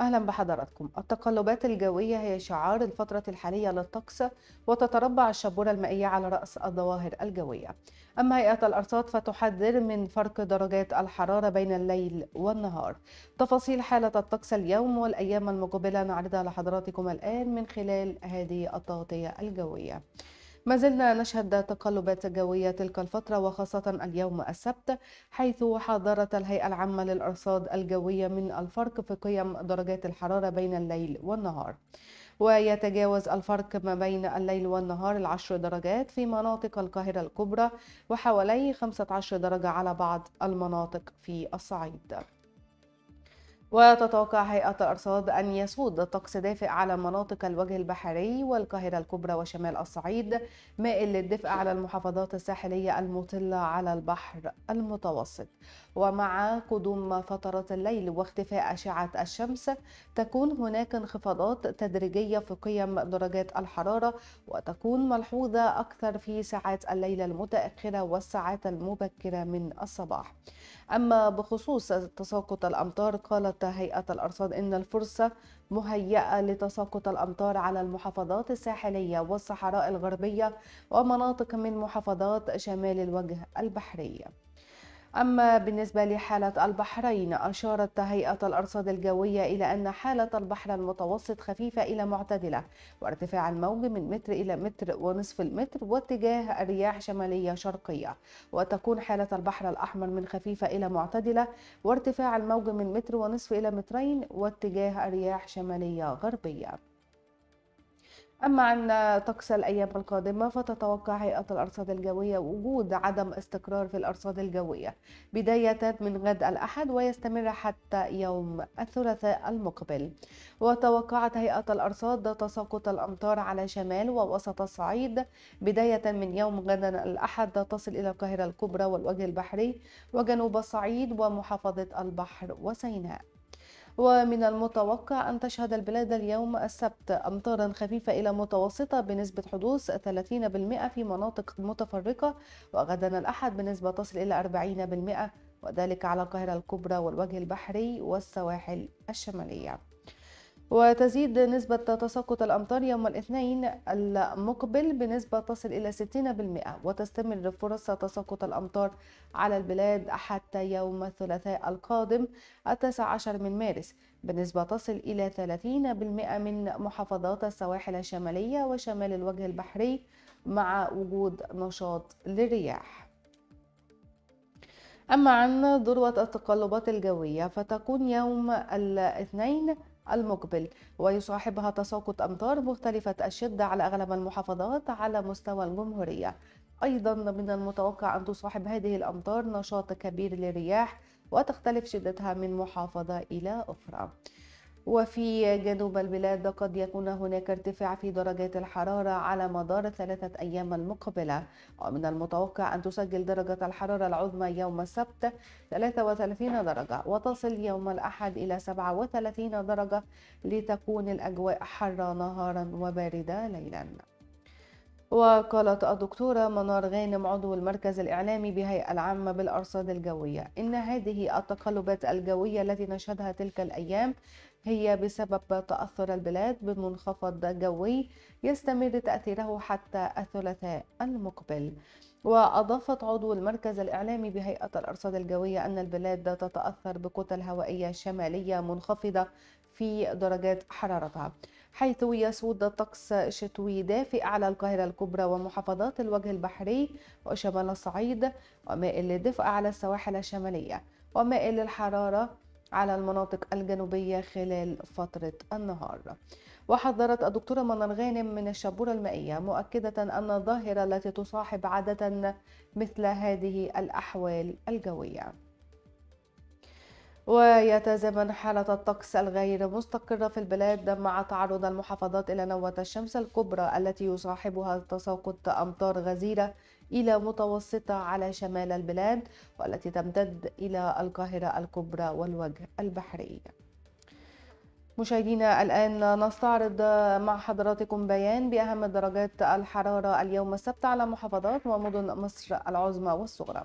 أهلا بحضراتكم التقلبات الجوية هي شعار الفترة الحالية للطقس وتتربع الشبورة المائية على رأس الظواهر الجوية أما هيئة الأرصاد فتحذر من فرق درجات الحرارة بين الليل والنهار تفاصيل حالة الطقس اليوم والأيام المقبلة نعرضها لحضراتكم الآن من خلال هذه التغطية الجوية ما زلنا نشهد تقلبات جوية تلك الفترة وخاصة اليوم السبت حيث حضرت الهيئة العامة للأرصاد الجوية من الفرق في قيم درجات الحرارة بين الليل والنهار ويتجاوز الفرق ما بين الليل والنهار العشر درجات في مناطق القاهرة الكبرى وحوالي 15 درجة على بعض المناطق في الصعيد وتتوقع هيئة الأرصاد أن يسود طقس دافئ على مناطق الوجه البحري والقاهرة الكبرى وشمال الصعيد مائل للدفء على المحافظات الساحلية المطلة على البحر المتوسط ومع قدوم فترة الليل واختفاء أشعة الشمس تكون هناك انخفاضات تدريجية في قيم درجات الحرارة وتكون ملحوظة أكثر في ساعات الليل المتأخرة والساعات المبكرة من الصباح أما بخصوص تساقط الأمطار قالت هيئة الأرصاد إن الفرصة مهيئة لتساقط الأمطار على المحافظات الساحلية والصحراء الغربية ومناطق من محافظات شمال الوجه البحرية أما بالنسبة لحالة البحرين أشارت هيئة الأرصاد الجوية إلى أن حالة البحر المتوسط خفيفة إلى معتدلة وارتفاع الموج من متر إلى متر ونصف المتر واتجاه الرياح شمالية شرقية وتكون حالة البحر الأحمر من خفيفة إلى معتدلة وارتفاع الموج من متر ونصف إلى مترين واتجاه الرياح شمالية غربية أما عن طقس الأيام القادمة فتتوقع هيئة الأرصاد الجوية وجود عدم استقرار في الأرصاد الجوية بداية من غد الأحد ويستمر حتى يوم الثلاثاء المقبل وتوقعت هيئة الأرصاد تساقط الأمطار على شمال ووسط الصعيد بداية من يوم غد الأحد تصل إلى القاهرة الكبرى والوجه البحري وجنوب الصعيد ومحافظة البحر وسيناء ومن المتوقع أن تشهد البلاد اليوم السبت أمطارا خفيفة إلى متوسطة بنسبة حدوث 30% في مناطق متفرقة وغدا الأحد بنسبة تصل إلى 40% وذلك على القاهرة الكبرى والوجه البحري والسواحل الشمالية وتزيد نسبة تساقط الأمطار يوم الاثنين المقبل بنسبة تصل إلى 60% وتستمر فرص تساقط الأمطار على البلاد حتى يوم الثلاثاء القادم التاسع عشر من مارس بنسبة تصل إلى 30% من محافظات السواحل الشمالية وشمال الوجه البحري مع وجود نشاط للرياح أما عن ذروة التقلبات الجوية فتكون يوم الاثنين المقبل ويصاحبها تساقط أمطار مختلفة الشدة على أغلب المحافظات على مستوى الجمهورية أيضا من المتوقع أن تصاحب هذه الأمطار نشاط كبير للرياح وتختلف شدتها من محافظة إلى أخرى وفي جنوب البلاد قد يكون هناك ارتفاع في درجات الحرارة على مدار ثلاثة أيام المقبلة ومن المتوقع أن تسجل درجة الحرارة العظمى يوم السبت 33 درجة وتصل يوم الأحد إلى 37 درجة لتكون الأجواء حارة نهارا وباردة ليلا وقالت الدكتورة منار غانم عضو المركز الإعلامي بهيئة العامة بالأرصاد الجوية إن هذه التقلبات الجوية التي نشهدها تلك الأيام هي بسبب تأثر البلاد بمنخفض جوي يستمر تأثيره حتى الثلاثاء المقبل وأضافت عضو المركز الإعلامي بهيئة الأرصاد الجوية أن البلاد تتأثر بكتل هوائية شمالية منخفضة في درجات حرارتها حيث يسود الطقس شتوي دافئ على القاهرة الكبرى ومحافظات الوجه البحري وشمال الصعيد ومائل للدفء على السواحل الشمالية ومائل للحرارة على المناطق الجنوبية خلال فترة النهار وحذرت الدكتورة منى الغانم من الشبورة المائية مؤكدة أن الظاهرة التي تصاحب عادة مثل هذه الأحوال الجوية ويتزامن حالة الطقس الغير مستقرة في البلاد مع تعرض المحافظات إلى نوة الشمس الكبرى التي يصاحبها تساقط أمطار غزيرة إلى متوسطة على شمال البلاد والتي تمتد إلى القاهرة الكبرى والوجه البحري مشاهدينا الآن نستعرض مع حضراتكم بيان بأهم درجات الحرارة اليوم السبت على محافظات ومدن مصر العظمى والصغرى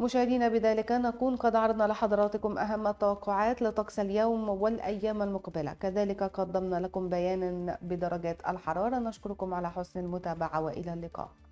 مشاهدينا بذلك نكون قد عرضنا لحضراتكم أهم التوقعات لطقس اليوم والأيام المقبلة كذلك قدمنا لكم بيانا بدرجات الحرارة نشكركم على حسن المتابعة وإلى اللقاء